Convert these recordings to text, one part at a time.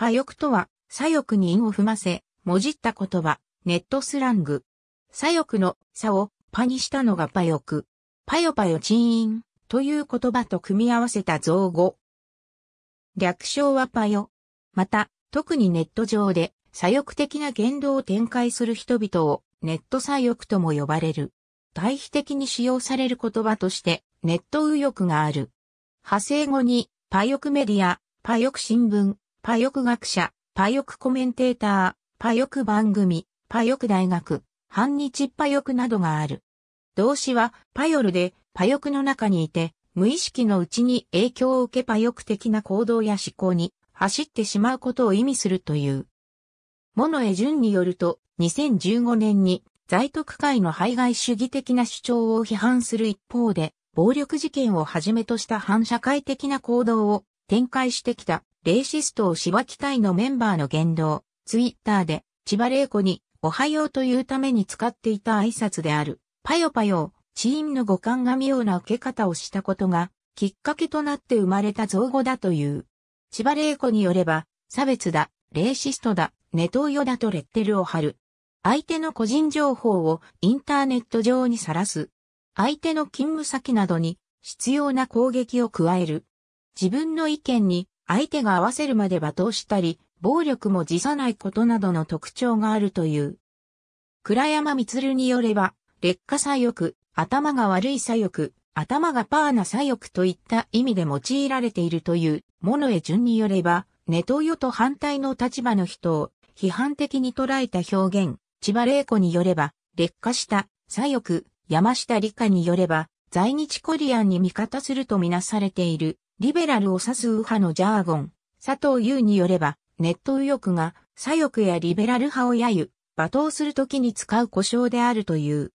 パヨクとは、左翼に韻を踏ませ、もじった言葉、ネットスラング。左翼の、左を、パにしたのがパヨク。パヨパヨチーン、という言葉と組み合わせた造語。略称はパヨ。また、特にネット上で、左翼的な言動を展開する人々を、ネット左翼とも呼ばれる。対比的に使用される言葉として、ネット右翼がある。派生後に、パヨクメディア、パヨク新聞、パヨク学者、パヨクコメンテーター、パヨク番組、パヨク大学、反日パヨクなどがある。動詞はパヨルでパヨクの中にいて、無意識のうちに影響を受けパヨク的な行動や思考に走ってしまうことを意味するという。モノエ順によると、2015年に在特会の排外主義的な主張を批判する一方で、暴力事件をはじめとした反社会的な行動を展開してきたレイシストを芝たいのメンバーの言動、ツイッターで、千葉玲子に、おはようというために使っていた挨拶である、パヨパヨ、チームの五感が妙な受け方をしたことが、きっかけとなって生まれた造語だという。千葉玲子によれば、差別だ、レイシストだ、ネトウヨだとレッテルを貼る。相手の個人情報をインターネット上にさらす。相手の勤務先などに必要な攻撃を加える。自分の意見に相手が合わせるまで罵倒したり、暴力も辞さないことなどの特徴があるという。倉山光によれば、劣化左翼、頭が悪い左翼、頭がパーな左翼といった意味で用いられているという、モノエ順によれば、ネトウヨと反対の立場の人を批判的に捉えた表現、千葉玲子によれば、劣化した左翼、山下理科によれば、在日コリアンに味方するとみなされているリベラルを指す右派のジャーゴン、佐藤優によれば、ネット右翼が左翼やリベラル派を揶揄、罵倒するときに使う故障であるという。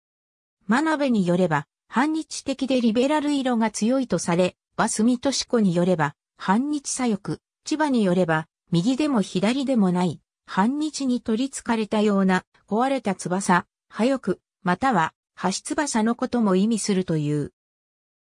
真鍋によれば、反日的でリベラル色が強いとされ、和住敏子によれば、反日左翼、千葉によれば、右でも左でもない、反日に取り憑かれたような、壊れた翼、左翼、または、橋翼のことも意味するという。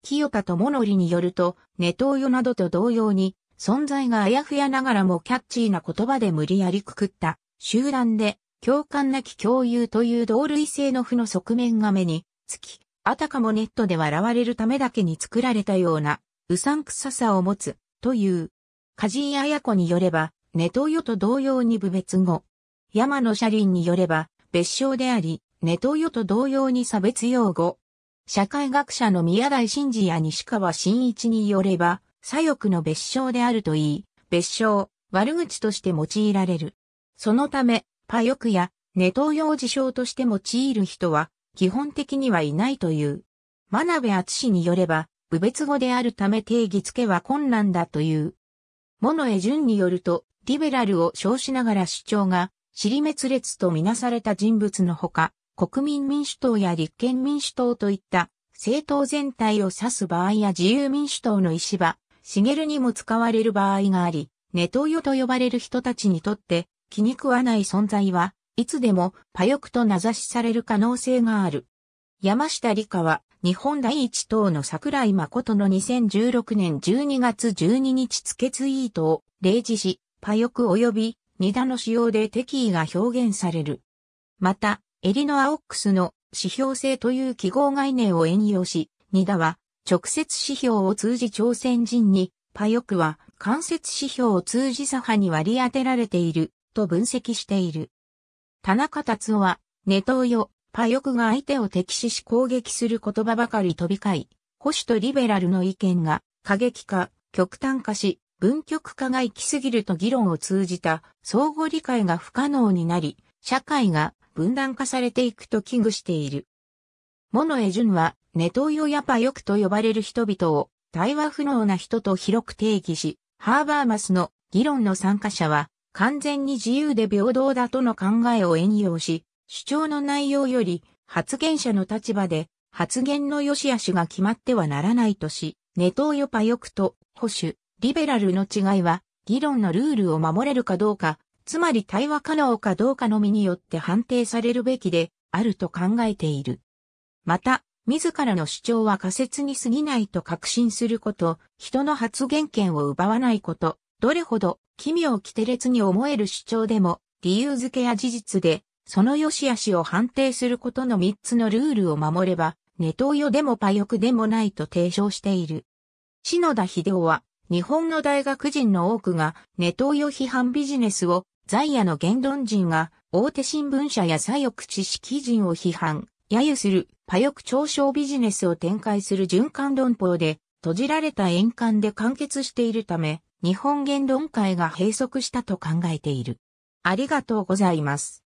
清田智則によると、ネトウヨなどと同様に、存在があやふやながらもキャッチーな言葉で無理やりくくった集団で共感なき共有という同類性の負の側面が目につき、あたかもネットで笑われるためだけに作られたような、うさんくささを持つ、という。梶井綾子によれば、ネトウヨと同様に部別語。山野車輪によれば、別称であり、ネトウヨと同様に差別用語。社会学者の宮台真司や西川真一によれば、左翼の別称であるといい、別称、悪口として用いられる。そのため、パ翼やネトウヨウ自称として用いる人は、基本的にはいないという。真鍋厚によれば、部別語であるため定義付けは困難だという。モノエ順によると、リベラルを称しながら主張が、尻滅裂とみなされた人物のほか、国民民主党や立憲民主党といった政党全体を指す場合や自由民主党の石破、茂にも使われる場合があり、ネトヨと呼ばれる人たちにとって気に食わない存在はいつでもパヨクと名指しされる可能性がある。山下理香は日本第一党の桜井誠の2016年12月12日付ツイートを例示し、パヨク及び二打の使用で敵意が表現される。また、エリノア・オックスの指標性という記号概念を援用し、ニダは直接指標を通じ朝鮮人に、パヨクは間接指標を通じ左派に割り当てられていると分析している。田中達夫は、ネトウヨ、パヨクが相手を敵視し攻撃する言葉ばかり飛び交い、保守とリベラルの意見が過激化、極端化し、文極化が行き過ぎると議論を通じた相互理解が不可能になり、社会が分断化されていくと危惧している。モノエジュンは、ネトウヨヤパヨクと呼ばれる人々を、対話不能な人と広く定義し、ハーバーマスの議論の参加者は、完全に自由で平等だとの考えを援用し、主張の内容より発言者の立場で発言の良し悪しが決まってはならないとし、ネトウヨパヨクと保守、リベラルの違いは議論のルールを守れるかどうかつまり対話可能かどうかのみによって判定されるべきであると考えている。また、自らの主張は仮説に過ぎないと確信すること、人の発言権を奪わないこと、どれほど奇妙奇て列に思える主張でも、理由付けや事実で、その良し悪しを判定することの3つのルールを守れば、ネトウヨでもパヨクでもないと提唱している。篠田秀夫は、日本の大学人の多くがネトウヨ批判ビジネスを在野の言論人が大手新聞社や左翼知識人を批判、揶揄する、左翼嘲笑ビジネスを展開する循環論法で、閉じられた円環で完結しているため、日本言論会が閉塞したと考えている。ありがとうございます。